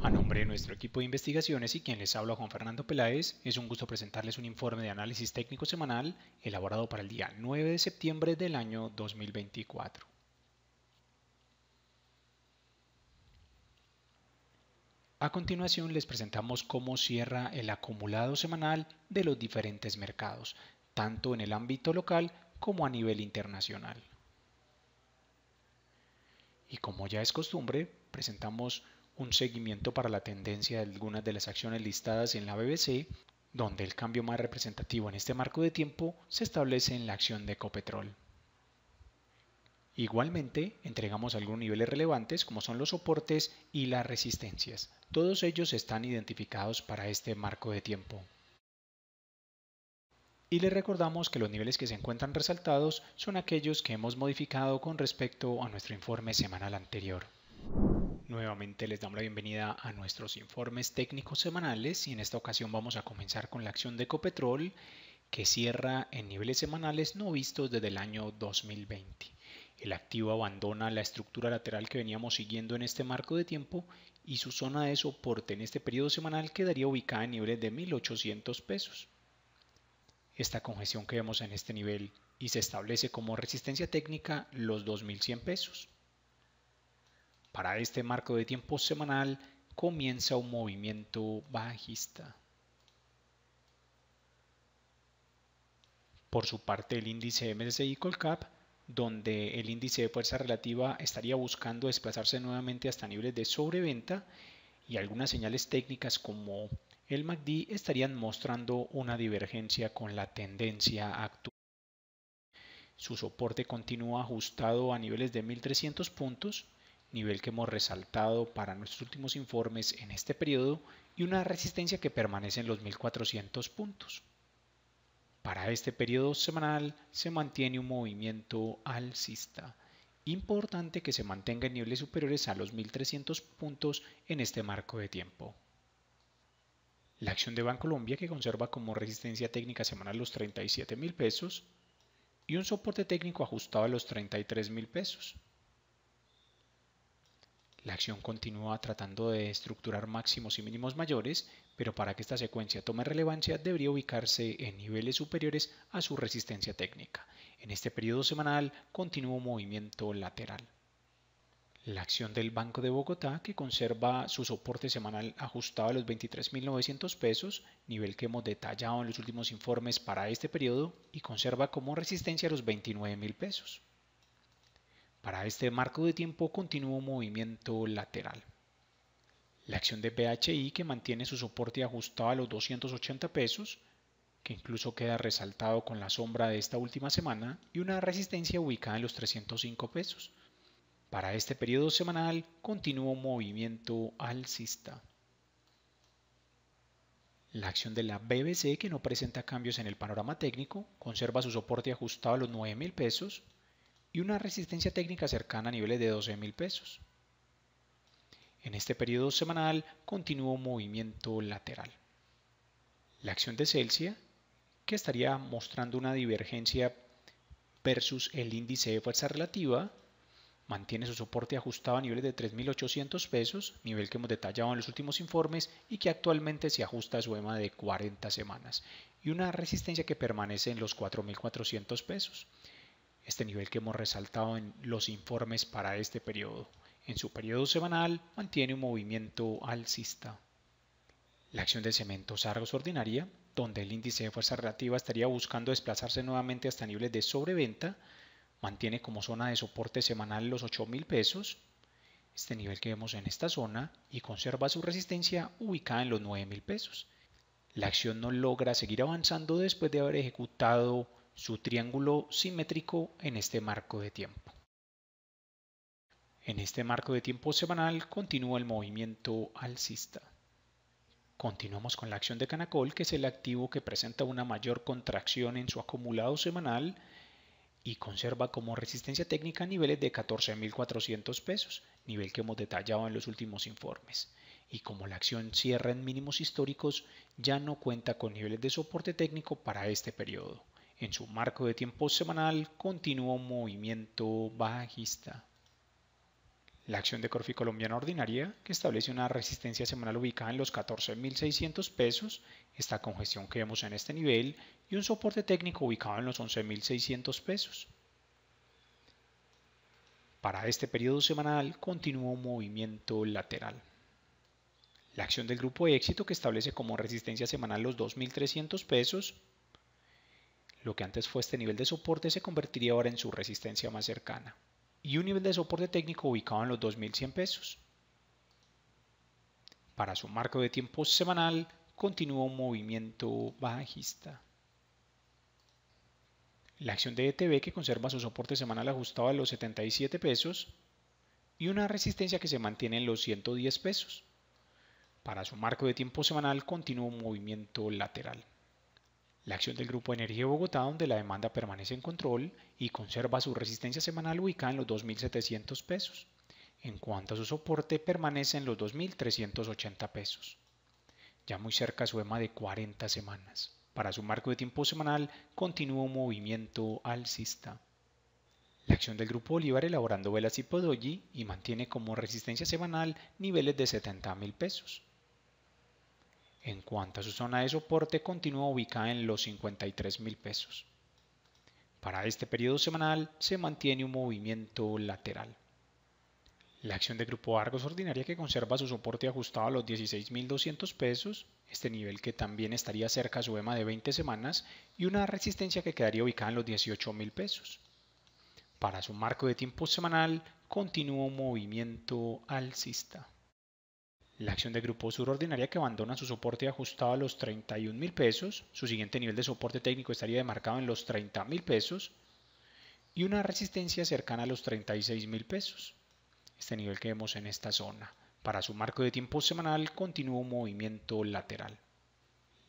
A nombre de nuestro equipo de investigaciones y quien les habla Juan Fernando Peláez, es un gusto presentarles un informe de análisis técnico semanal elaborado para el día 9 de septiembre del año 2024. A continuación les presentamos cómo cierra el acumulado semanal de los diferentes mercados, tanto en el ámbito local como a nivel internacional. Y como ya es costumbre, presentamos un seguimiento para la tendencia de algunas de las acciones listadas en la BBC, donde el cambio más representativo en este marco de tiempo se establece en la acción de Ecopetrol. Igualmente, entregamos algunos niveles relevantes como son los soportes y las resistencias. Todos ellos están identificados para este marco de tiempo. Y les recordamos que los niveles que se encuentran resaltados son aquellos que hemos modificado con respecto a nuestro informe semanal anterior. Nuevamente les damos la bienvenida a nuestros informes técnicos semanales y en esta ocasión vamos a comenzar con la acción de Ecopetrol que cierra en niveles semanales no vistos desde el año 2020. El activo abandona la estructura lateral que veníamos siguiendo en este marco de tiempo y su zona de soporte en este periodo semanal quedaría ubicada en niveles de 1.800 pesos. Esta congestión que vemos en este nivel y se establece como resistencia técnica los 2.100 pesos. Para este marco de tiempo semanal comienza un movimiento bajista. Por su parte, el índice MSCI Colcap, donde el índice de fuerza relativa estaría buscando desplazarse nuevamente hasta niveles de sobreventa y algunas señales técnicas como el MACD estarían mostrando una divergencia con la tendencia actual. Su soporte continúa ajustado a niveles de 1300 puntos nivel que hemos resaltado para nuestros últimos informes en este periodo y una resistencia que permanece en los 1400 puntos. Para este periodo semanal se mantiene un movimiento alcista, importante que se mantenga en niveles superiores a los 1300 puntos en este marco de tiempo. La acción de Bancolombia que conserva como resistencia técnica semanal los 37.000 pesos y un soporte técnico ajustado a los 33.000 pesos. La acción continúa tratando de estructurar máximos y mínimos mayores, pero para que esta secuencia tome relevancia debería ubicarse en niveles superiores a su resistencia técnica. En este periodo semanal continúa un movimiento lateral. La acción del Banco de Bogotá, que conserva su soporte semanal ajustado a los 23.900 pesos, nivel que hemos detallado en los últimos informes para este periodo, y conserva como resistencia los 29.000 pesos. Para este marco de tiempo continuo movimiento lateral. La acción de PHI que mantiene su soporte ajustado a los 280 pesos, que incluso queda resaltado con la sombra de esta última semana, y una resistencia ubicada en los 305 pesos. Para este periodo semanal, continuo movimiento alcista. La acción de la BBC, que no presenta cambios en el panorama técnico, conserva su soporte ajustado a los 9.000 pesos y una resistencia técnica cercana a niveles de 12 mil pesos. En este periodo semanal continuó movimiento lateral. La acción de Celsius, que estaría mostrando una divergencia versus el índice de fuerza relativa, mantiene su soporte ajustado a niveles de 3.800 pesos, nivel que hemos detallado en los últimos informes y que actualmente se ajusta a su EMA de 40 semanas, y una resistencia que permanece en los 4.400 pesos este nivel que hemos resaltado en los informes para este periodo. En su periodo semanal mantiene un movimiento alcista. La acción de cementos Argos ordinaria, donde el índice de fuerza relativa estaría buscando desplazarse nuevamente hasta niveles de sobreventa, mantiene como zona de soporte semanal los 8 mil pesos, este nivel que vemos en esta zona, y conserva su resistencia ubicada en los 9 mil pesos. La acción no logra seguir avanzando después de haber ejecutado su triángulo simétrico en este marco de tiempo. En este marco de tiempo semanal continúa el movimiento alcista. Continuamos con la acción de Canacol, que es el activo que presenta una mayor contracción en su acumulado semanal y conserva como resistencia técnica niveles de 14.400 pesos, nivel que hemos detallado en los últimos informes. Y como la acción cierra en mínimos históricos, ya no cuenta con niveles de soporte técnico para este periodo. En su marco de tiempo semanal continuó un movimiento bajista. La acción de Corfi Colombiana Ordinaria, que establece una resistencia semanal ubicada en los 14.600 pesos, esta congestión que vemos en este nivel y un soporte técnico ubicado en los 11.600 pesos. Para este periodo semanal continuó un movimiento lateral. La acción del grupo éxito que establece como resistencia semanal los 2.300 pesos lo que antes fue este nivel de soporte se convertiría ahora en su resistencia más cercana. Y un nivel de soporte técnico ubicado en los 2100 pesos. Para su marco de tiempo semanal, continúa un movimiento bajista. La acción de ETB que conserva su soporte semanal ajustado a los 77 pesos y una resistencia que se mantiene en los 110 pesos. Para su marco de tiempo semanal continúa un movimiento lateral. La acción del Grupo Energía Bogotá, donde la demanda permanece en control y conserva su resistencia semanal ubicada en los 2.700 pesos. En cuanto a su soporte, permanece en los 2.380 pesos. Ya muy cerca su EMA de 40 semanas. Para su marco de tiempo semanal, continúa un movimiento alcista. La acción del Grupo Bolívar elaborando velas y doji y mantiene como resistencia semanal niveles de 70.000 mil pesos. En cuanto a su zona de soporte, continúa ubicada en los 53 mil pesos. Para este periodo semanal se mantiene un movimiento lateral. La acción de Grupo Argos ordinaria que conserva su soporte ajustado a los 16.200 pesos, este nivel que también estaría cerca a su EMA de 20 semanas y una resistencia que quedaría ubicada en los 18.000 pesos. Para su marco de tiempo semanal continúa un movimiento alcista. La acción de grupo sur ordinaria que abandona su soporte ajustado a los 31 mil pesos, su siguiente nivel de soporte técnico estaría demarcado en los 30 mil pesos y una resistencia cercana a los 36 mil pesos, este nivel que vemos en esta zona. Para su marco de tiempo semanal continúa un movimiento lateral.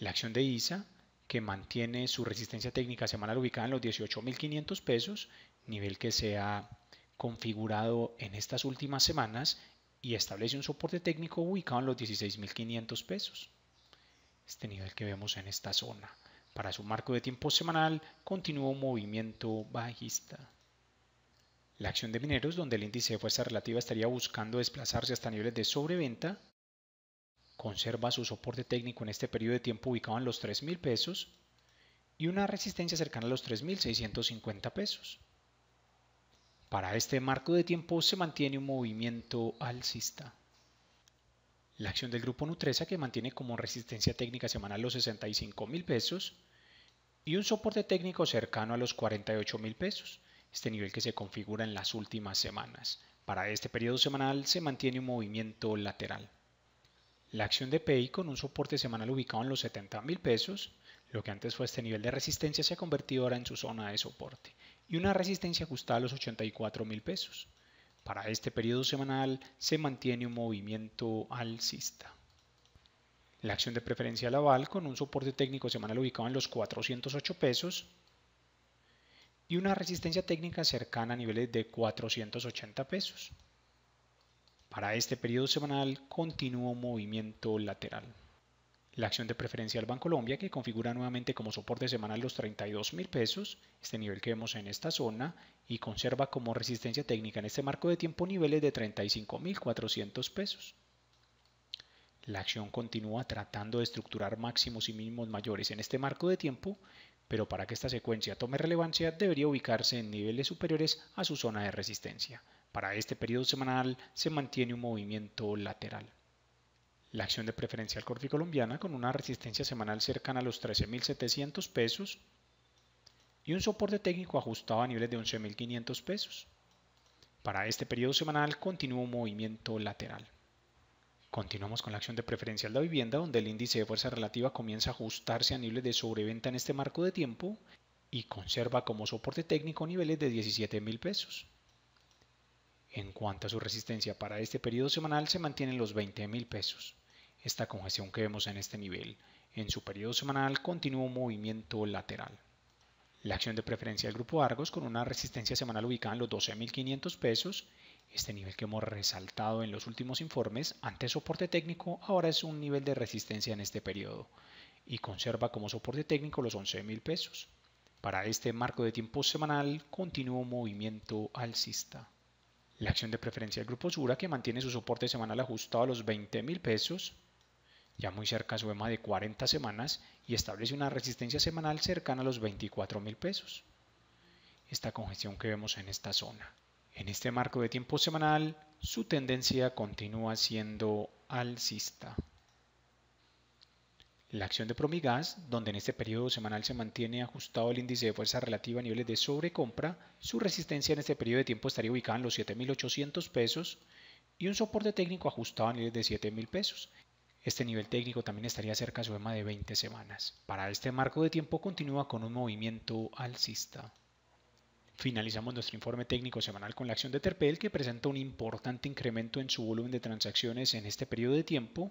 La acción de ISA, que mantiene su resistencia técnica semanal ubicada en los 18.500 pesos, nivel que se ha configurado en estas últimas semanas y establece un soporte técnico ubicado en los 16.500 pesos. Este nivel que vemos en esta zona. Para su marco de tiempo semanal, continúa un movimiento bajista. La acción de mineros, donde el índice de fuerza relativa estaría buscando desplazarse hasta niveles de sobreventa, conserva su soporte técnico en este periodo de tiempo ubicado en los 3.000 pesos y una resistencia cercana a los 3.650 pesos. Para este marco de tiempo se mantiene un movimiento alcista. La acción del grupo Nutresa que mantiene como resistencia técnica semanal los 65 mil pesos y un soporte técnico cercano a los 48 mil pesos, este nivel que se configura en las últimas semanas. Para este periodo semanal se mantiene un movimiento lateral. La acción de PEI con un soporte semanal ubicado en los 70 mil pesos, lo que antes fue este nivel de resistencia se ha convertido ahora en su zona de soporte y una resistencia ajustada a los 84 mil pesos. Para este periodo semanal se mantiene un movimiento alcista. La acción de preferencia Laval con un soporte técnico semanal ubicado en los 408 pesos y una resistencia técnica cercana a niveles de 480 pesos. Para este periodo semanal continúa un movimiento lateral la acción de preferencia banco Colombia que configura nuevamente como soporte semanal los 32 mil pesos, este nivel que vemos en esta zona, y conserva como resistencia técnica en este marco de tiempo niveles de 35 mil 400 pesos. La acción continúa tratando de estructurar máximos y mínimos mayores en este marco de tiempo, pero para que esta secuencia tome relevancia debería ubicarse en niveles superiores a su zona de resistencia. Para este periodo semanal se mantiene un movimiento lateral la acción de preferencial colombiana con una resistencia semanal cercana a los 13.700 pesos y un soporte técnico ajustado a niveles de 11.500 pesos. Para este periodo semanal continúa un movimiento lateral. Continuamos con la acción de preferencial de la vivienda, donde el índice de fuerza relativa comienza a ajustarse a niveles de sobreventa en este marco de tiempo y conserva como soporte técnico niveles de $17,000. pesos. En cuanto a su resistencia para este periodo semanal, se mantienen los 20 mil pesos esta congestión que vemos en este nivel. En su periodo semanal continuó movimiento lateral. La acción de preferencia del grupo Argos con una resistencia semanal ubicada en los 12.500 pesos. Este nivel que hemos resaltado en los últimos informes, ante soporte técnico, ahora es un nivel de resistencia en este periodo y conserva como soporte técnico los 11.000 pesos. Para este marco de tiempo semanal, continuó movimiento alcista. La acción de preferencia del grupo Sura, que mantiene su soporte semanal ajustado a los 20.000 pesos, ya muy cerca suema su EMA de 40 semanas y establece una resistencia semanal cercana a los 24 mil pesos. Esta congestión que vemos en esta zona. En este marco de tiempo semanal, su tendencia continúa siendo alcista. La acción de Promigas, donde en este periodo semanal se mantiene ajustado el índice de fuerza relativa a niveles de sobrecompra, su resistencia en este periodo de tiempo estaría ubicada en los 7.800 pesos y un soporte técnico ajustado a niveles de 7.000 pesos, este nivel técnico también estaría cerca de su EMA de 20 semanas. Para este marco de tiempo continúa con un movimiento alcista. Finalizamos nuestro informe técnico semanal con la acción de Terpel que presenta un importante incremento en su volumen de transacciones en este periodo de tiempo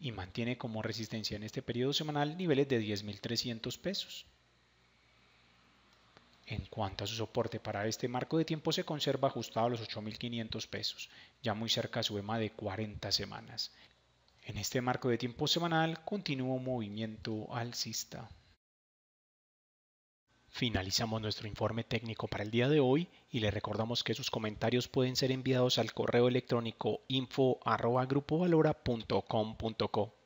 y mantiene como resistencia en este periodo semanal niveles de 10.300 pesos. En cuanto a su soporte para este marco de tiempo se conserva ajustado a los 8.500 pesos, ya muy cerca a su EMA de 40 semanas. En este marco de tiempo semanal un movimiento alcista. Finalizamos nuestro informe técnico para el día de hoy y le recordamos que sus comentarios pueden ser enviados al correo electrónico info.grupovalora.com.co.